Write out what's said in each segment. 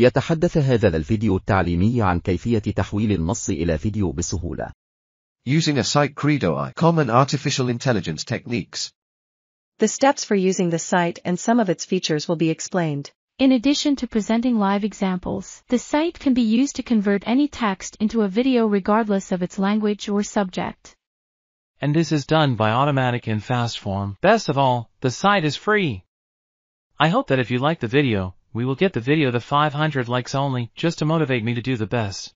يتحدث هذا الفيديو التعليمي عن كيفية تحويل النص إلى فيديو بسهولة. Using Asite Credo I Common Artificial Intelligence Techniques. The steps for using the site and some of its features will be explained. In addition to presenting live examples, the site can be used to convert any text into a video regardless of its language or subject. And this is done by automatic and fast form. Best of all, the site is free. I hope that if you like the video, we will get the video the 500 likes only, just to motivate me to do the best.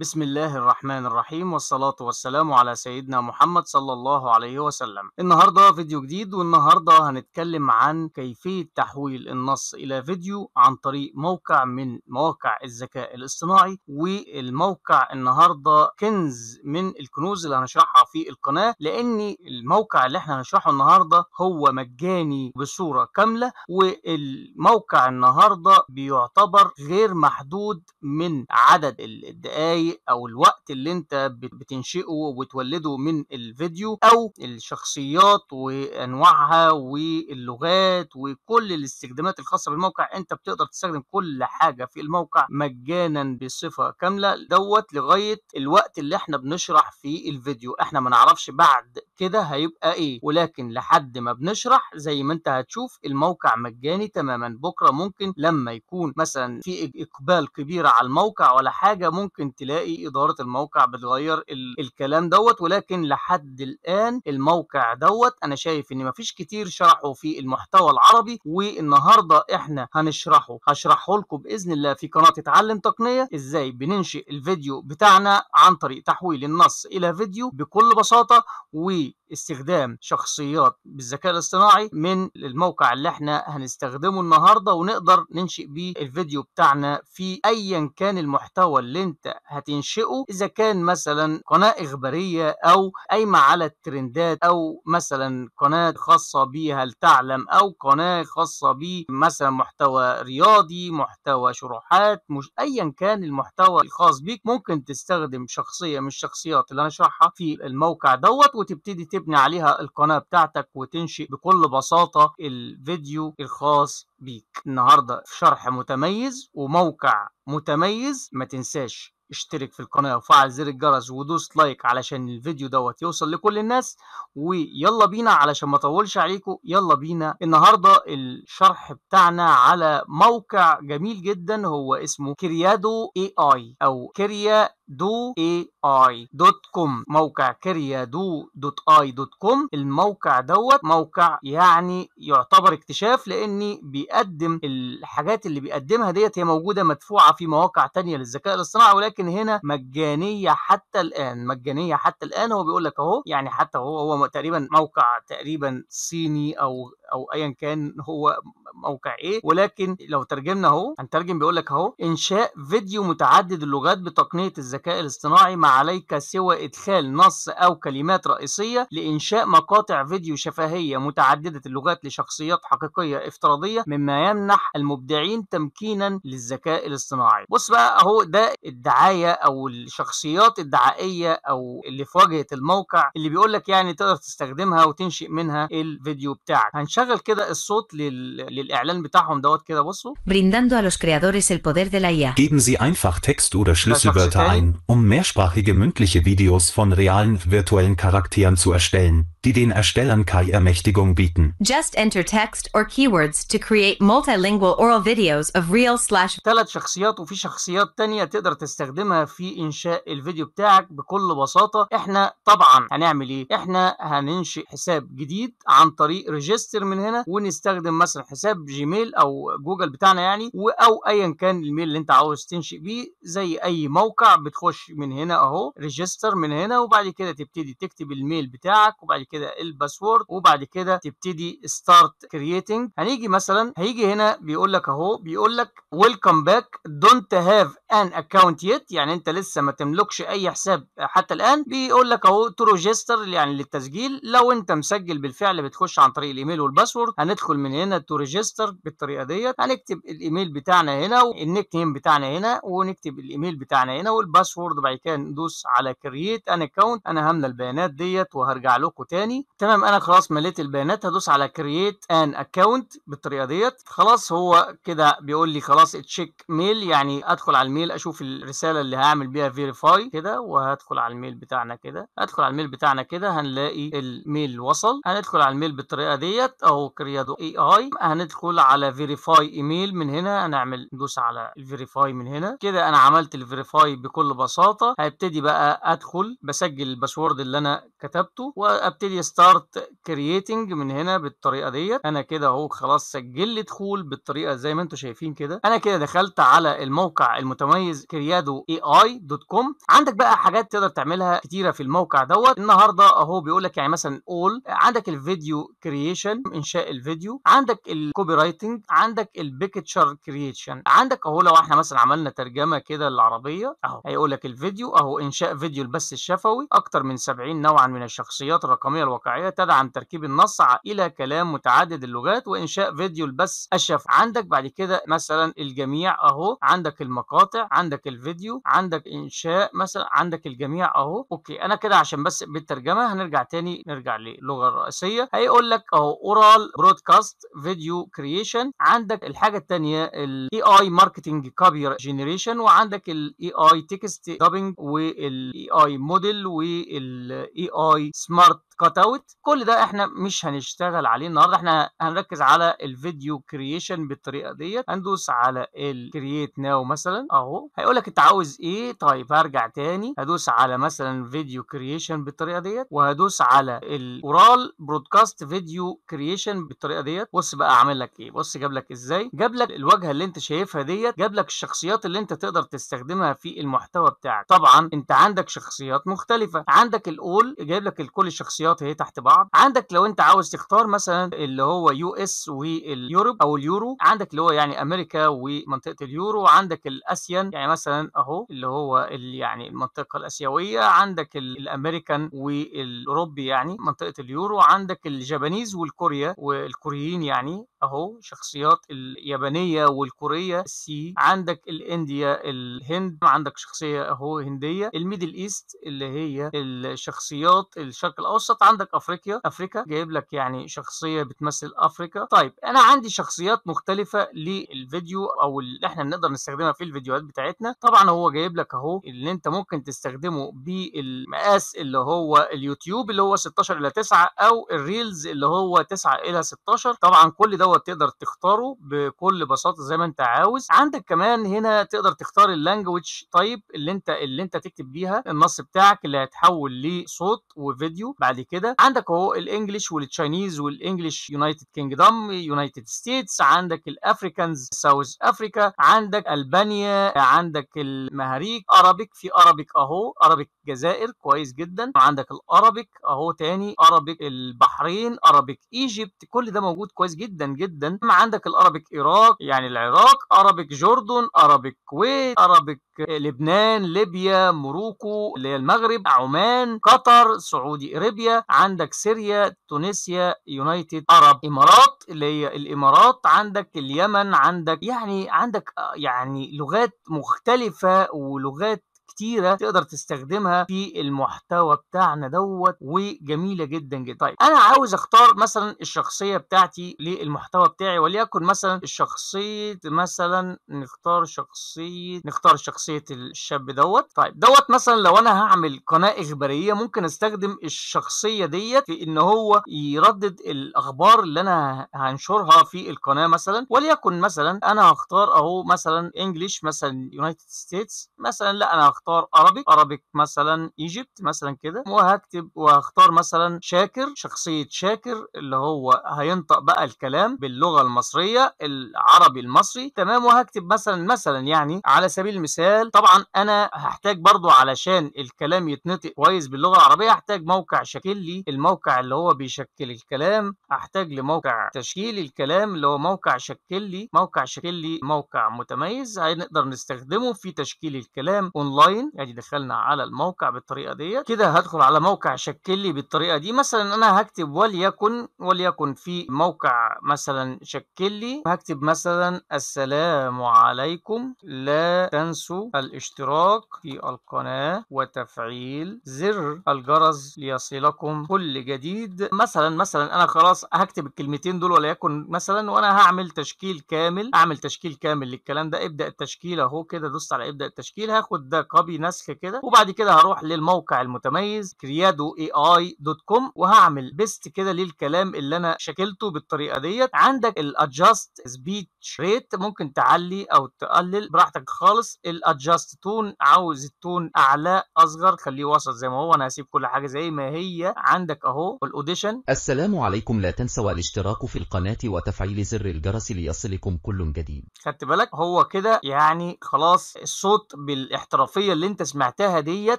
بسم الله الرحمن الرحيم والصلاة والسلام على سيدنا محمد صلى الله عليه وسلم النهاردة فيديو جديد والنهاردة هنتكلم عن كيفية تحويل النص إلى فيديو عن طريق موقع من مواقع الذكاء الاصطناعي والموقع النهاردة كنز من الكنوز اللي هنشرحها في القناة لأن الموقع اللي احنا هنشرحه النهاردة هو مجاني بصورة كاملة والموقع النهاردة بيعتبر غير محدود من عدد الدقايق او الوقت اللي انت بتنشئه وتولده من الفيديو او الشخصيات وانواعها واللغات وكل الاستخدامات الخاصه بالموقع انت بتقدر تستخدم كل حاجه في الموقع مجانا بصفه كامله دوت لغايه الوقت اللي احنا بنشرح فيه الفيديو احنا ما نعرفش بعد كده هيبقى ايه ولكن لحد ما بنشرح زي ما انت هتشوف الموقع مجاني تماما بكره ممكن لما يكون مثلا في اقبال كبير على الموقع ولا حاجه ممكن تلاقي هتلاقي إدارة الموقع بتغير الكلام دوت ولكن لحد الآن الموقع دوت أنا شايف إن مفيش كتير شرحه في المحتوى العربي والنهاردة إحنا هنشرحه هشرحه لكم بإذن الله في قناة اتعلم تقنية إزاي بننشئ الفيديو بتاعنا عن طريق تحويل النص إلى فيديو بكل بساطة واستخدام شخصيات بالذكاء الاصطناعي من الموقع اللي احنا هنستخدمه النهارده ونقدر ننشئ بيه الفيديو بتاعنا في ايا كان المحتوى اللي انت هت هتنشئه اذا كان مثلا قناه اخباريه او قايمه على الترندات او مثلا قناه خاصه بيها تعلم او قناه خاصه ب مثلا محتوى رياضي محتوى شروحات مش ايا كان المحتوى الخاص بيك ممكن تستخدم شخصيه من الشخصيات اللي انا شرحها في الموقع دوت وتبتدي تبني عليها القناه بتاعتك وتنشئ بكل بساطه الفيديو الخاص بيك النهارده في شرح متميز وموقع متميز ما تنساش اشترك في القناة وفعل زر الجرس ودوس لايك علشان الفيديو دوت يوصل لكل الناس ويلا بينا علشان ما اطولش عليكم يلا بينا النهاردة الشرح بتاعنا على موقع جميل جدا هو اسمه كريادو اي اي او كريا دو اي اي دوت كوم موقع كريادو دوت اي دوت كوم الموقع دوت موقع يعني يعتبر اكتشاف لاني بيقدم الحاجات اللي بيقدمها ديت هي موجوده مدفوعه في مواقع تانية للذكاء الاصطناعي ولكن لكن هنا مجانيه حتى الان مجانيه حتى الان هو بيقول لك اهو يعني حتى هو هو تقريبا موقع تقريبا صيني او او ايا كان هو موقع ايه ولكن لو ترجمنا اهو هنترجم بيقول لك اهو انشاء فيديو متعدد اللغات بتقنيه الذكاء الاصطناعي ما عليك سوى ادخال نص او كلمات رئيسيه لانشاء مقاطع فيديو شفهيه متعدده اللغات لشخصيات حقيقيه افتراضيه مما يمنح المبدعين تمكينا للذكاء الاصطناعي بص بقى اهو ده الدعايه او الشخصيات الدعائيه او اللي في واجهه الموقع اللي بيقول لك يعني تقدر تستخدمها وتنشئ منها الفيديو بتاعك هنشغل كده الصوت لل... للاعلان بتاعهم دوت كده بصوا brindando a los creadores el poder de la IA geben Sie einfach Text oder Schlüsselwörter ein um mehrsprachige mündliche Videos von realen virtuellen Charakteren zu erstellen die den Erstellern KI-Ermächtigung bieten. Just enter text or keywords to create multilingual oral videos of real slash ثلاث شخصيات وفي شخصيات تانية تقدر تستخدمها في إنشاء الفيديو بتاعك بكل بساطة احنا طبعا هنعمل ايه احنا هننشئ حساب جديد عن طريق ريجستر من هنا ونستخدم مثلا حساب جيميل او جوجل بتاعنا يعني او ايا كان الميل اللي انت عاوز تنشئ بيه زي اي موقع بتخش من هنا اهو ريجستر من هنا وبعد كده تبتدي تكتب الميل بتاعك وبعد كده كده الباسورد وبعد كده تبتدي ستارت كرييتنج هنيجي مثلا هيجي هنا بيقول لك اهو بيقول لك ويلكم باك دونت هاف ان اكونت يت يعني انت لسه ما تملكش اي حساب حتى الان بيقول لك اهو تو ريجستر يعني للتسجيل لو انت مسجل بالفعل بتخش عن طريق الايميل والباسورد هندخل من هنا تو ريجستر بالطريقه ديت هنكتب الايميل بتاعنا هنا والنيك نيم بتاعنا هنا ونكتب الايميل بتاعنا هنا والباسورد وبعد كده ندوس على كرييت ان اكونت انا هملى البيانات ديت وهرجع لكم تاني تاني تمام انا خلاص مليت البيانات هدوس على كرييت ان اكونت بالطريقه ديت خلاص هو كده بيقول لي خلاص تشيك ميل يعني ادخل على الميل اشوف الرساله اللي هعمل بيها فيريفاي كده وهدخل على الميل بتاعنا كده ادخل على الميل بتاعنا كده هنلاقي الميل وصل هندخل على الميل بالطريقه ديت او كريادو اي اي هندخل على فيريفاي ايميل من هنا هنعمل ندوس على الفيريفاي من هنا كده انا عملت الفيريفاي بكل بساطه هبتدي بقى ادخل بسجل الباسورد اللي انا كتبته وابتدي هبتدي ستارت كرييتنج من هنا بالطريقه ديت انا كده اهو خلاص سجل لي دخول بالطريقه زي ما انتم شايفين كده انا كده دخلت على الموقع المتميز كريادو اي اي دوت كوم عندك بقى حاجات تقدر تعملها كتيره في الموقع دوت النهارده اهو بيقول لك يعني مثلا اول عندك الفيديو كرييشن انشاء الفيديو عندك الكوبي رايتنج عندك البيكتشر كرييشن عندك اهو لو احنا مثلا عملنا ترجمه كده للعربيه اهو هيقول لك الفيديو اهو انشاء فيديو البث الشفوي اكتر من 70 نوعا من الشخصيات الرقميه الإسلامية الواقعية تدعم تركيب النص إلى كلام متعدد اللغات وإنشاء فيديو البث أشف عندك بعد كده مثلا الجميع أهو عندك المقاطع عندك الفيديو عندك إنشاء مثلا عندك الجميع أهو أوكي أنا كده عشان بس بالترجمة هنرجع تاني نرجع للغة الرئيسية هيقول لك أهو أورال برودكاست فيديو كرييشن عندك الحاجة التانية الاي اي ماركتنج كوبي جنريشن وعندك الاي اي تكست دابنج والاي اي موديل والاي اي سمارت كات اوت كل ده احنا مش هنشتغل عليه النهارده احنا هنركز على الفيديو كرييشن بالطريقه ديت هندوس على الكرييت ناو مثلا اهو هيقول لك انت عاوز ايه طيب هرجع تاني هدوس على مثلا فيديو كرييشن بالطريقه ديت وهدوس على الاورال برودكاست فيديو كرييشن بالطريقه ديت بص بقى اعمل لك ايه بص جاب لك ازاي جاب لك الواجهه اللي انت شايفها ديت جاب لك الشخصيات اللي انت تقدر تستخدمها في المحتوى بتاعك طبعا انت عندك شخصيات مختلفه عندك الاول جايب لك كل الشخصيات الاحتياطي اهي تحت بعض عندك لو انت عاوز تختار مثلا اللي هو يو اس واليوروب او اليورو عندك اللي هو يعني امريكا ومنطقه اليورو عندك الاسيان يعني مثلا اهو اللي هو اللي يعني المنطقه الاسيويه عندك الامريكان والاوروبي يعني منطقه اليورو عندك الجابانيز والكوريا والكوريين يعني اهو شخصيات اليابانيه والكوريه السي عندك الانديا الهند عندك شخصيه اهو هنديه الميدل ايست اللي هي الشخصيات الشرق الاوسط عندك افريقيا افريكا جايب لك يعني شخصيه بتمثل افريكا طيب انا عندي شخصيات مختلفه للفيديو او اللي احنا بنقدر نستخدمها في الفيديوهات بتاعتنا طبعا هو جايب لك اهو اللي انت ممكن تستخدمه بالمقاس اللي هو اليوتيوب اللي هو 16 الى 9 او الريلز اللي هو 9 الى 16 طبعا كل ده دوت تقدر تختاره بكل بساطه زي ما انت عاوز عندك كمان هنا تقدر تختار اللانجوج تايب اللي انت اللي انت تكتب بيها النص بتاعك اللي هيتحول لصوت وفيديو بعد كده عندك اهو الانجليش والتشاينيز والانجليش يونايتد كينجدم يونايتد ستيتس عندك الافريكانز ساوث افريكا عندك البانيا عندك المهاريك ارابيك في ارابيك اهو ارابيك جزائر كويس جدا عندك الارابيك اهو تاني ارابيك البحرين ارابيك ايجيبت كل ده موجود كويس جدا جدا عندك الارابيك ايراك يعني العراق ارابيك جوردن ارابيك كويت ارابيك لبنان ليبيا موروكو اللي هي المغرب عمان قطر سعودي اريبيا عندك سوريا تونسيا يونايتد عرب امارات اللي هي الامارات عندك اليمن عندك يعني عندك يعني لغات مختلفه ولغات كتيره تقدر تستخدمها في المحتوى بتاعنا دوت وجميله جدا جدا طيب انا عاوز اختار مثلا الشخصيه بتاعتي للمحتوى بتاعي وليكن مثلا الشخصيه مثلا نختار شخصيه نختار شخصيه الشاب دوت طيب دوت مثلا لو انا هعمل قناه اخباريه ممكن استخدم الشخصيه ديت في ان هو يردد الاخبار اللي انا هنشرها في القناه مثلا وليكن مثلا انا هختار اهو مثلا انجلش مثلا يونايتد ستيتس مثلا لا انا هختار ارابيك ارابيك مثلا ايجيبت مثلا كده وهكتب وهختار مثلا شاكر شخصية شاكر اللي هو هينطق بقى الكلام باللغة المصرية العربي المصري تمام وهكتب مثلا مثلا يعني على سبيل المثال طبعا انا هحتاج برضو علشان الكلام يتنطق كويس باللغة العربية هحتاج موقع شكل لي الموقع اللي هو بيشكل الكلام هحتاج لموقع تشكيل الكلام اللي هو موقع شكل لي موقع شكل لي موقع متميز هنقدر نستخدمه في تشكيل الكلام اونلاين اونلاين يعني دخلنا على الموقع بالطريقه ديت كده هدخل على موقع شكل لي بالطريقه دي مثلا انا هكتب وليكن وليكن في موقع مثلا شكل لي هكتب مثلا السلام عليكم لا تنسوا الاشتراك في القناه وتفعيل زر الجرس ليصلكم كل جديد مثلا مثلا انا خلاص هكتب الكلمتين دول وليكن مثلا وانا هعمل تشكيل كامل اعمل تشكيل كامل للكلام ده ابدا التشكيل اهو كده دوست على ابدا التشكيل هاخد ده كوبي نسخ كده وبعد كده هروح للموقع المتميز كريادو اي اي دوت كوم وهعمل بيست كده للكلام اللي انا شكلته بالطريقه ديت عندك الادجاست سبيتش ريت ممكن تعلي او تقلل براحتك خالص الادجاست تون عاوز التون اعلى اصغر خليه وسط زي ما هو انا هسيب كل حاجه زي ما هي عندك اهو الاوديشن السلام عليكم لا تنسوا الاشتراك في القناه وتفعيل زر الجرس ليصلكم كل جديد خدت بالك هو كده يعني خلاص الصوت بالاحترافيه الصوتيه اللي انت سمعتها ديت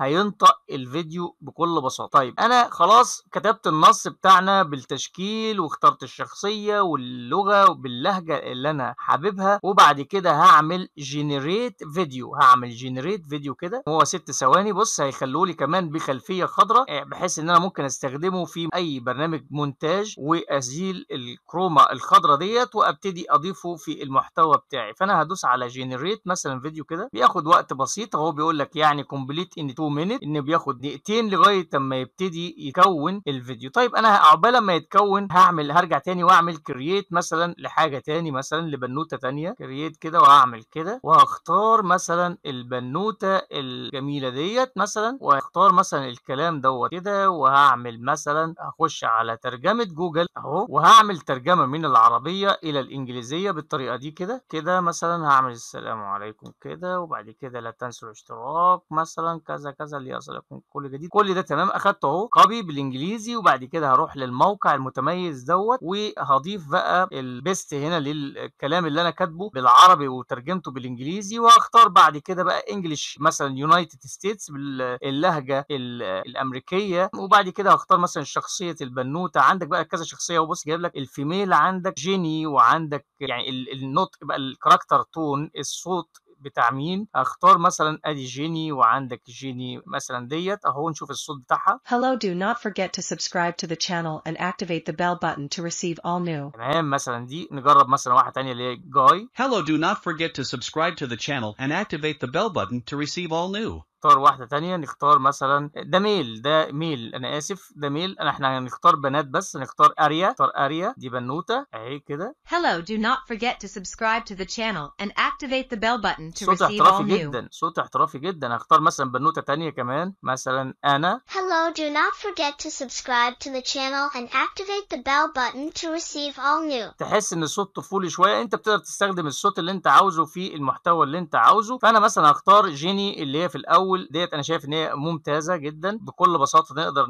هينطق الفيديو بكل بساطه طيب انا خلاص كتبت النص بتاعنا بالتشكيل واخترت الشخصيه واللغه باللهجه اللي انا حاببها وبعد كده هعمل جنريت فيديو هعمل جنريت فيديو كده هو ست ثواني بص هيخلوا لي كمان بخلفيه خضراء آه، بحيث ان انا ممكن استخدمه في اي برنامج مونتاج وازيل الكروما الخضراء ديت وابتدي اضيفه في المحتوى بتاعي فانا هدوس على جنريت مثلا فيديو كده بياخد وقت بسيط هو بيقول بيقول لك يعني كومبليت ان 2 مينت ان بياخد دقيقتين لغايه اما يبتدي يكون الفيديو طيب انا عقبال ما يتكون هعمل هرجع تاني واعمل كرييت مثلا لحاجه تاني مثلا لبنوته تانيه كرييت كده وهعمل كده وهختار مثلا البنوته الجميله ديت مثلا وهختار مثلا الكلام دوت كده وهعمل مثلا هخش على ترجمه جوجل اهو وهعمل ترجمه من العربيه الى الانجليزيه بالطريقه دي كده كده مثلا هعمل السلام عليكم كده وبعد كده لا تنسوا الاشتراك الاختراق مثلا كذا كذا يكون كل جديد كل ده تمام اخدته اهو كوبي بالانجليزي وبعد كده هروح للموقع المتميز دوت وهضيف بقى البيست هنا للكلام اللي انا كاتبه بالعربي وترجمته بالانجليزي وهختار بعد كده بقى انجلش مثلا يونايتد ستيتس باللهجه الامريكيه وبعد كده هختار مثلا شخصيه البنوته عندك بقى كذا شخصيه وبص جايب لك الفيميل عندك جيني وعندك يعني النطق بقى الكاركتر تون الصوت بتعميم اختار مثلا ادي جيني وعندك جيني مثلا ديت اهو نشوف الصوت بتاعها Hello do not forget to subscribe to the channel and activate the bell button to receive all new تمام مثلا دي نجرب مثلا واحدة تانية اللي هي جاي Hello do not forget to subscribe to the channel and activate the bell button to receive all new نختار واحدة تانية نختار مثلا ده ميل ده ميل أنا آسف ده ميل أنا إحنا هنختار بنات بس نختار أريا نختار أريا دي بنوتة أهي كده Hello do not forget to subscribe to the channel and activate the bell button to صوت receive all new جدا صوت احترافي جدا هختار مثلا بنوتة تانية كمان مثلا أنا Hello do not forget to subscribe to the channel and activate the bell button to receive all new تحس إن الصوت طفولي شوية أنت بتقدر تستخدم الصوت اللي أنت عاوزه في المحتوى اللي أنت عاوزه فأنا مثلا هختار جيني اللي هي في الأول الاول ديت انا شايف ان هي ممتازه جدا بكل بساطه نقدر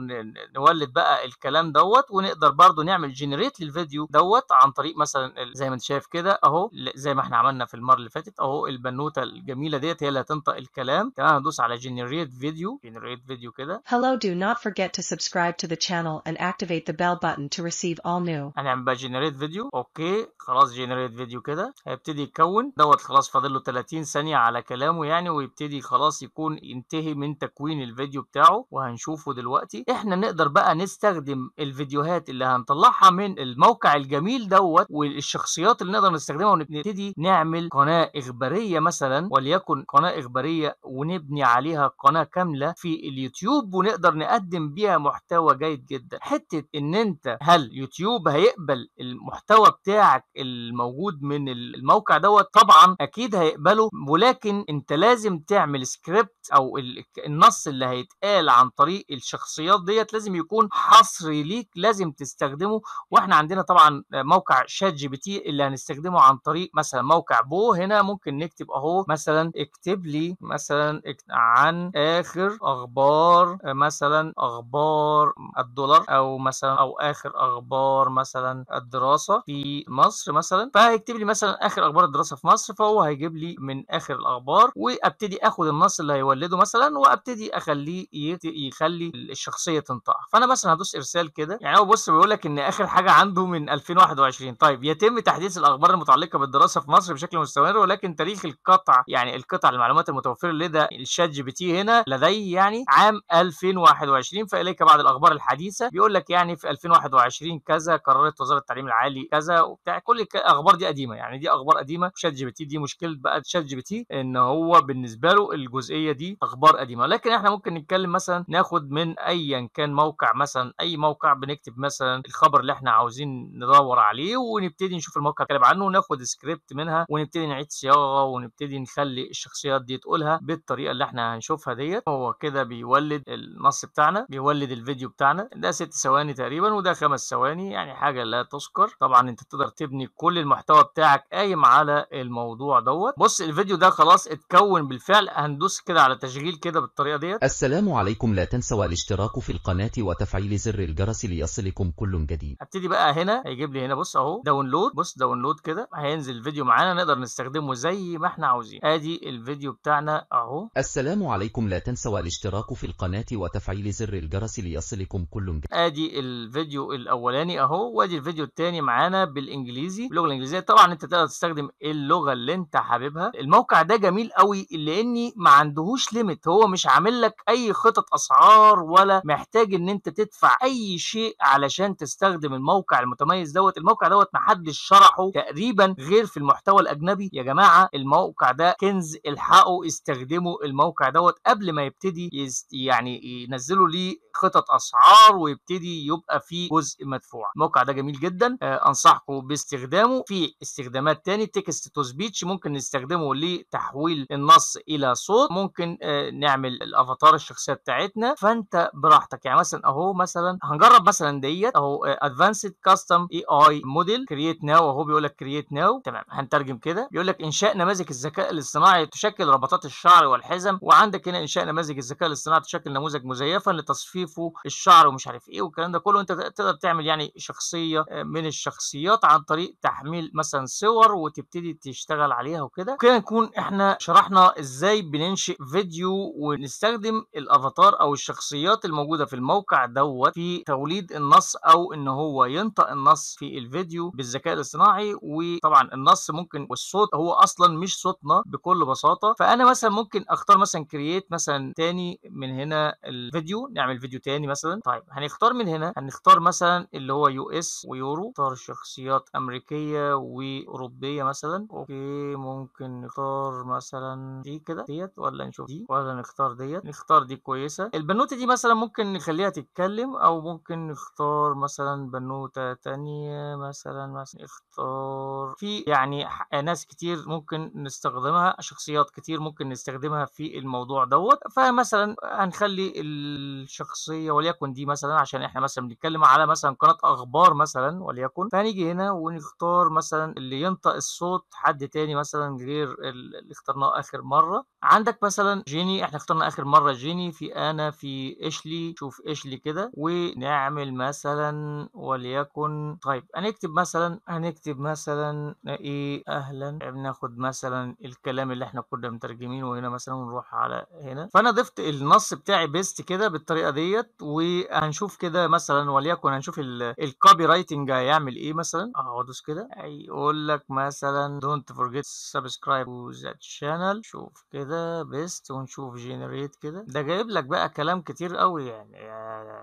نولد بقى الكلام دوت ونقدر برضو نعمل جنريت للفيديو دوت عن طريق مثلا زي ما انت شايف كده اهو زي ما احنا عملنا في المره اللي فاتت اهو البنوته الجميله ديت هي اللي هتنطق الكلام تمام هندوس على جنريت فيديو جنريت فيديو كده Hello do not forget to subscribe to the channel and activate the bell button to receive all new هنعمل بقى جنريت فيديو اوكي خلاص جنريت فيديو كده هيبتدي يكون دوت خلاص فاضل له 30 ثانيه على كلامه يعني ويبتدي خلاص يكون ينتهي من تكوين الفيديو بتاعه وهنشوفه دلوقتي احنا نقدر بقى نستخدم الفيديوهات اللي هنطلعها من الموقع الجميل دوت والشخصيات اللي نقدر نستخدمها ونبتدي نعمل قناه اخباريه مثلا وليكن قناه اخباريه ونبني عليها قناه كامله في اليوتيوب ونقدر نقدم بيها محتوى جيد جدا حته ان انت هل يوتيوب هيقبل المحتوى بتاعك الموجود من الموقع دوت طبعا اكيد هيقبله ولكن انت لازم تعمل سكريبت او النص اللي هيتقال عن طريق الشخصيات ديت لازم يكون حصري ليك لازم تستخدمه واحنا عندنا طبعا موقع شات جي بي تي اللي هنستخدمه عن طريق مثلا موقع بو هنا ممكن نكتب اهو مثلا اكتب لي مثلا عن اخر اخبار مثلا اخبار الدولار او مثلا او اخر اخبار مثلا الدراسه في مصر مثلا فهيكتب لي مثلا اخر اخبار الدراسه في مصر فهو هيجيب لي من اخر الاخبار وابتدي اخد النص اللي هيولد اقلده مثلا وابتدي اخليه يخلي الشخصيه تنطق فانا مثلا هدوس ارسال كده يعني هو بص بيقول لك ان اخر حاجه عنده من 2021 طيب يتم تحديث الاخبار المتعلقه بالدراسه في مصر بشكل مستمر ولكن تاريخ القطع يعني القطع المعلومات المتوفره لدى الشات جي بي تي هنا لديه يعني عام 2021 فاليك بعض الاخبار الحديثه بيقول لك يعني في 2021 كذا قررت وزاره التعليم العالي كذا وبتاع كل الاخبار دي قديمه يعني دي اخبار قديمه شات جي بي تي دي مشكله بقى شات جي بي تي ان هو بالنسبه له الجزئيه دي اخبار قديمه لكن احنا ممكن نتكلم مثلا ناخد من ايا كان موقع مثلا اي موقع بنكتب مثلا الخبر اللي احنا عاوزين ندور عليه ونبتدي نشوف الموقع اتكلم عنه وناخد سكريبت منها ونبتدي نعيد صياغه ونبتدي نخلي الشخصيات دي تقولها بالطريقه اللي احنا هنشوفها ديت هو كده بيولد النص بتاعنا بيولد الفيديو بتاعنا ده ست ثواني تقريبا وده خمس ثواني يعني حاجه لا تذكر طبعا انت تقدر تبني كل المحتوى بتاعك قايم على الموضوع دوت بص الفيديو ده خلاص اتكون بالفعل هندوس كده على تشغيل كده بالطريقة ديت السلام عليكم لا تنسوا الاشتراك في القناة وتفعيل زر الجرس ليصلكم كل جديد هبتدي بقى هنا هيجيب لي هنا بص اهو داونلود بص داونلود كده هينزل الفيديو معانا نقدر نستخدمه زي ما احنا عاوزين ادي الفيديو بتاعنا اهو السلام عليكم لا تنسوا الاشتراك في القناة وتفعيل زر الجرس ليصلكم كل جديد ادي الفيديو الاولاني اهو وادي الفيديو الثاني معانا بالانجليزي باللغة الانجليزية طبعا انت تقدر تستخدم اللغة اللي انت حاببها الموقع ده جميل قوي لاني ما عندهوش ليميت هو مش عامل لك اي خطط اسعار ولا محتاج ان انت تدفع اي شيء علشان تستخدم الموقع المتميز دوت الموقع دوت محدش شرحه تقريبا غير في المحتوى الاجنبي يا جماعه الموقع ده كنز الحقوا استخدموا الموقع دوت قبل ما يبتدي يعني ينزلوا ليه خطط اسعار ويبتدي يبقى في جزء مدفوع الموقع ده جميل جدا آه، انصحكم باستخدامه في استخدامات تاني تكست تو سبيتش ممكن نستخدمه لتحويل النص الى صوت ممكن آه، نعمل الافاتار الشخصيه بتاعتنا فانت براحتك يعني مثلا اهو مثلا هنجرب مثلا ديت اهو ادفانسد كاستم اي اي موديل كرييت ناو اهو بيقول لك كرييت ناو تمام هنترجم كده بيقول لك انشاء نماذج الذكاء الاصطناعي تشكل ربطات الشعر والحزم وعندك هنا انشاء نماذج الذكاء الاصطناعي تشكل نموذج مزيفا لتصفيف شايفه الشعر ومش عارف ايه والكلام ده كله انت تقدر تعمل يعني شخصيه آه، من الشخصيات عن طريق تحميل مثلا صور وتبتدي تشتغل عليها وكده كده نكون احنا شرحنا ازاي بننشئ فيديو ونستخدم الافاتار او الشخصيات الموجوده في الموقع دوت في توليد النص او ان هو ينطق النص في الفيديو بالذكاء الاصطناعي وطبعا النص ممكن والصوت هو اصلا مش صوتنا بكل بساطه فانا مثلا ممكن اختار مثلا كرييت مثلا تاني من هنا الفيديو نعمل فيديو فيديو تاني مثلا طيب هنختار من هنا هنختار مثلا اللي هو يو اس ويورو نختار شخصيات امريكيه واوروبيه مثلا اوكي ممكن نختار مثلا دي كده ديت ولا نشوف دي ولا نختار ديت نختار دي كويسه البنوته دي مثلا ممكن نخليها تتكلم او ممكن نختار مثلا بنوته تانية مثلا مثلا نختار في يعني ناس كتير ممكن نستخدمها شخصيات كتير ممكن نستخدمها في الموضوع دوت فمثلا هنخلي الشخص الشخصيه وليكن دي مثلا عشان احنا مثلا بنتكلم على مثلا قناه اخبار مثلا وليكن فهنيجي هنا ونختار مثلا اللي ينطق الصوت حد تاني مثلا غير اللي اخترناه اخر مره عندك مثلا جيني احنا اخترنا اخر مره جيني في انا في اشلي شوف اشلي كده ونعمل مثلا وليكن طيب هنكتب مثلا هنكتب مثلا ايه اهلا بناخد مثلا الكلام اللي احنا كنا مترجمينه هنا مثلا ونروح على هنا فانا ضفت النص بتاعي بيست كده بالطريقه ديت وهنشوف كده مثلا وليكن هنشوف الكوبي رايتنج هيعمل ايه مثلا اهو ادوس كده هيقول لك مثلا دونت فورجيت سبسكرايب تو ذا شانل شوف كده كده بيست ونشوف جنريت كده ده جايب لك بقى كلام كتير قوي يعني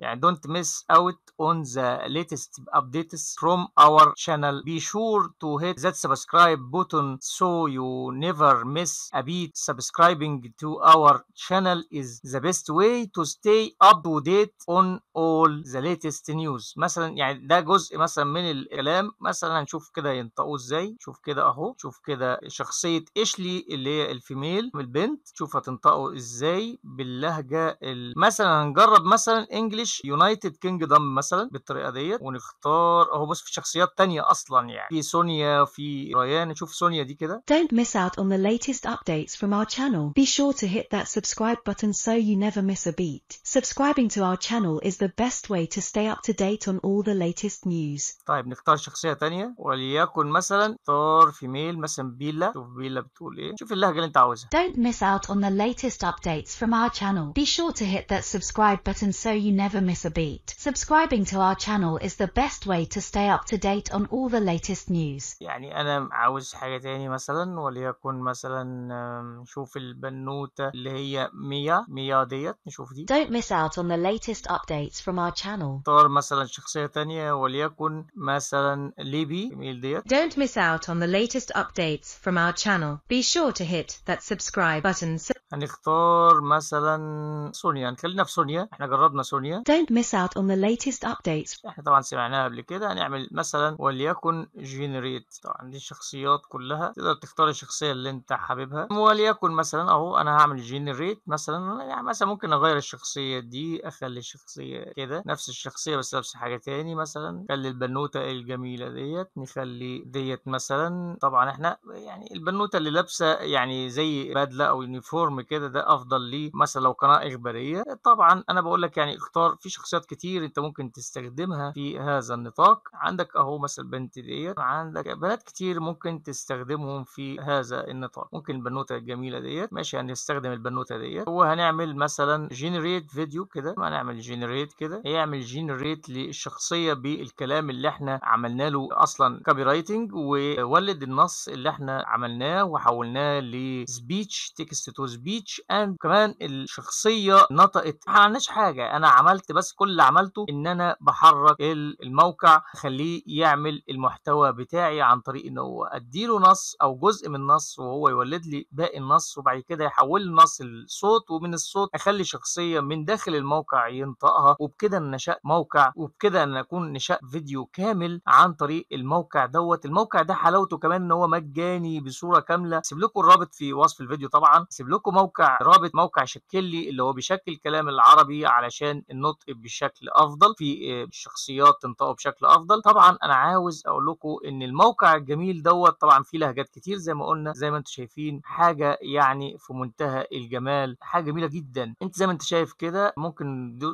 يعني دونت ميس اوت اون ذا ليتست updates from our channel be sure to hit that subscribe button so you never miss a beat سبسكرايبنج تو اور شانل is the best way to stay up to date on all the latest news مثلا يعني ده جزء مثلا من الكلام مثلا هنشوف كده ينطقوه ازاي شوف كده اهو شوف كده شخصيه ايشلي اللي هي الفيميل البنت البنت تشوف هتنطقوا ازاي باللهجه ال... مثلا هنجرب مثلا انجلش يونايتد كينجدم مثلا بالطريقه ديت ونختار اهو بص في شخصيات تانية اصلا يعني في سونيا في ريان نشوف سونيا دي كده Don't miss out on the latest updates from our channel. Be sure to hit that subscribe button so you never miss a beat. Subscribing to our channel is the best way to stay up to date on all the latest news. طيب نختار شخصية تانية وليكن مثلا اختار فيميل مثلا بيلا شوف بيلا بتقول ايه شوف اللهجة اللي انت عاوزها. Don't miss out on the latest updates from our channel. Be sure to hit that subscribe button so you never miss a beat. Subscribing to our channel is the best way to stay up to date on all the latest news. يعني أنا عاوز حاجة تاني مثلا وليكن مثلا شوف البنوتة اللي هي ميا ميا ديت نشوف دي. Don't miss out on the latest updates from our channel. اختار مثلا شخصية تانية وليكن مثلا ليبي جميل ديت. Don't miss out on the latest updates from our channel. Be sure to hit that subscribe باي button هنختار مثلا سونيا نخلينا في سونيا احنا جربنا سونيا don't miss out on the latest updates احنا طبعا سمعناها قبل كده هنعمل مثلا وليكن جينيريت طبعا دي الشخصيات كلها تقدر تختار الشخصيه اللي انت حاببها وليكن مثلا اهو انا هعمل جينيريت مثلا يعني مثلا ممكن اغير الشخصيه دي اخلي الشخصيه كده نفس الشخصيه بس نفس حاجه تاني مثلا خلي البنوته الجميله ديت نخلي ديت مثلا طبعا احنا يعني البنوته اللي لابسه يعني زي بدله ده او يونيفورم كده ده افضل ليه مثلا لو قناه اخباريه طبعا انا بقول لك يعني اختار في شخصيات كتير انت ممكن تستخدمها في هذا النطاق عندك اهو مثلا البنت ديت عندك بنات كتير ممكن تستخدمهم في هذا النطاق ممكن البنوته الجميله ديت ماشي هنستخدم البنوته ديت وهنعمل مثلا جنريت فيديو كده نعمل جنريت كده هيعمل جنريت للشخصيه بالكلام اللي احنا عملنا له اصلا كوبي رايتنج وولد النص اللي احنا عملناه وحولناه لسبيتش تكست تو سبيتش اند كمان الشخصيه نطقت ما عملناش حاجه انا عملت بس كل اللي عملته ان انا بحرك الموقع اخليه يعمل المحتوى بتاعي عن طريق ان هو اديله نص او جزء من النص وهو يولد لي باقي النص وبعد كده يحول النص لصوت ومن الصوت اخلي شخصيه من داخل الموقع ينطقها وبكده نشأ موقع وبكده اكون نشأ فيديو كامل عن طريق الموقع دوت الموقع ده حلاوته كمان ان هو مجاني بصوره كامله سيب لكم الرابط في وصف الفيديو طبعا طبعا سيب لكم موقع رابط موقع شكل لي اللي هو بيشكل كلام العربي علشان النطق بشكل افضل في الشخصيات آه، تنطقه بشكل افضل طبعا انا عاوز اقول لكم ان الموقع الجميل دوت طبعا فيه لهجات كتير زي ما قلنا زي ما انتم شايفين حاجه يعني في منتهى الجمال حاجه جميله جدا انت زي ما انت شايف كده ممكن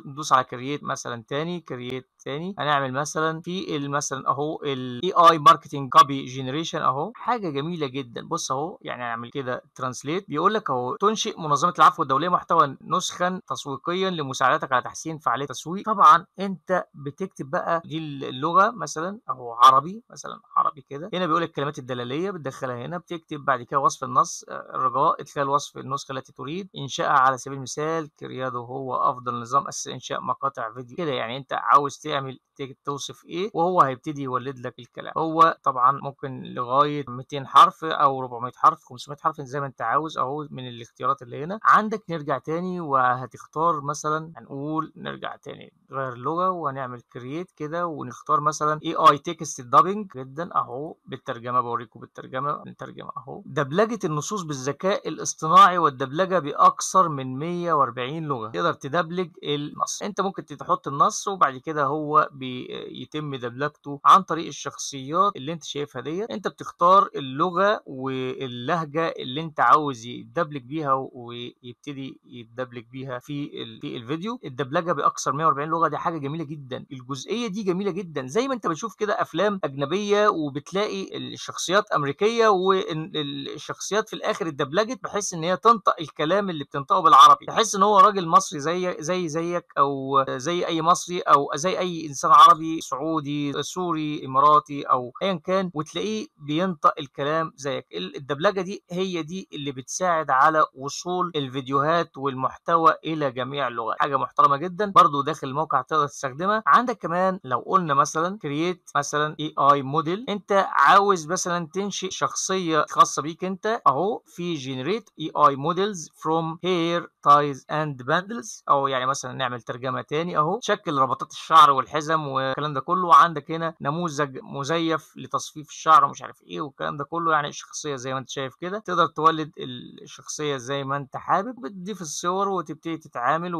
ندوس على كرييت مثلا تاني كرييت تاني هنعمل مثلا في مثلا اهو الاي اي ماركتنج كوبي جنريشن اهو حاجه جميله جدا بص اهو يعني هنعمل كده ترانسليت بيقول لك اهو تنشئ منظمه العفو الدوليه محتوى نسخا تسويقيا لمساعدتك على تحسين فعاليه التسويق طبعا انت بتكتب بقى دي اللغه مثلا او عربي مثلا عربي كده هنا بيقول لك الكلمات الدلاليه بتدخلها هنا بتكتب بعد كده وصف النص آه، الرجاء ادخال وصف النسخه التي تريد انشائها على سبيل المثال كريادو هو افضل نظام اساس انشاء مقاطع فيديو كده يعني انت عاوز تعمل توصف ايه وهو هيبتدي يولد لك الكلام هو طبعا ممكن لغايه 200 حرف او 400 حرف 500 حرف زي ما انت عاوز او اهو من الاختيارات اللي هنا عندك نرجع تاني وهتختار مثلا هنقول نرجع تاني غير اللغه وهنعمل كرييت كده ونختار مثلا اي اي تكست دابنج جدا اهو بالترجمه بوريكم بالترجمه نترجم اهو دبلجه النصوص بالذكاء الاصطناعي والدبلجه باكثر من 140 لغه تقدر تدبلج النص انت ممكن تحط النص وبعد كده هو بيتم دبلجته عن طريق الشخصيات اللي انت شايفها ديت انت بتختار اللغه واللهجه اللي انت عاوز يدبلج بيها ويبتدي يدبلج بيها في الفيديو الدبلجه باكثر 140 لغه دي حاجه جميله جدا الجزئيه دي جميله جدا زي ما انت بتشوف كده افلام اجنبيه وبتلاقي الشخصيات امريكيه والشخصيات في الاخر اتدبلجت بحيث ان هي تنطق الكلام اللي بتنطقه بالعربي تحس ان هو راجل مصري زي زي زيك او زي اي مصري او زي اي انسان عربي سعودي سوري اماراتي او ايا كان وتلاقيه بينطق الكلام زيك الدبلجه دي هي دي اللي بتساعد بيساعد على وصول الفيديوهات والمحتوى الى جميع اللغات حاجه محترمه جدا برضو داخل الموقع تقدر تستخدمها عندك كمان لو قلنا مثلا كرييت مثلا اي اي موديل انت عاوز مثلا تنشئ شخصيه خاصه بيك انت اهو في جنريت اي اي موديلز فروم هير تايز اند باندلز او يعني مثلا نعمل ترجمه تاني اهو شكل ربطات الشعر والحزم والكلام ده كله عندك هنا نموذج مزيف لتصفيف الشعر ومش عارف ايه والكلام ده كله يعني الشخصيه زي ما انت شايف كده تقدر تولد ال الشخصيه زي ما انت حابب بتضيف الصور وتبتدي تتعامل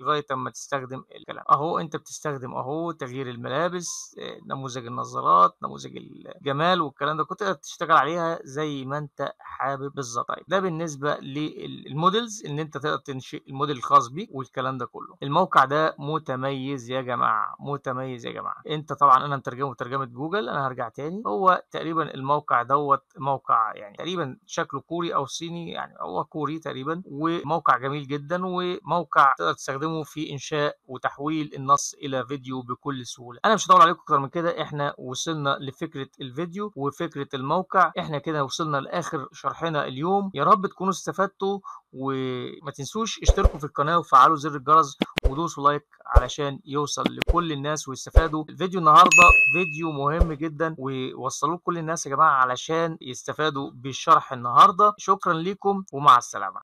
لغايه اما تستخدم الكلام اهو انت بتستخدم اهو تغيير الملابس آه، نموذج النظارات نموذج الجمال والكلام ده كنت تشتغل عليها زي ما انت حابب بالظبط طيب ده بالنسبه للمودلز ان انت تقدر تنشئ الموديل الخاص بيك والكلام ده كله الموقع ده متميز يا جماعه متميز يا جماعه انت طبعا انا مترجمه ترجمه جوجل انا هرجع تاني هو تقريبا الموقع دوت موقع يعني تقريبا شكله كوري او صيني يعني هو كوري تقريبا وموقع جميل جدا وموقع تقدر تستخدمه في انشاء وتحويل النص الى فيديو بكل سهوله انا مش هطول عليكم اكتر من كده احنا وصلنا لفكره الفيديو وفكره الموقع احنا كده وصلنا لاخر شرحنا اليوم يا رب تكونوا استفدتوا وما تنسوش اشتركوا في القناة وفعلوا زر الجرس ودوسوا لايك علشان يوصل لكل الناس ويستفادوا الفيديو النهاردة فيديو مهم جدا ووصلوه لكل الناس يا جماعة علشان يستفادوا بالشرح النهاردة شكرا لكم ومع السلامة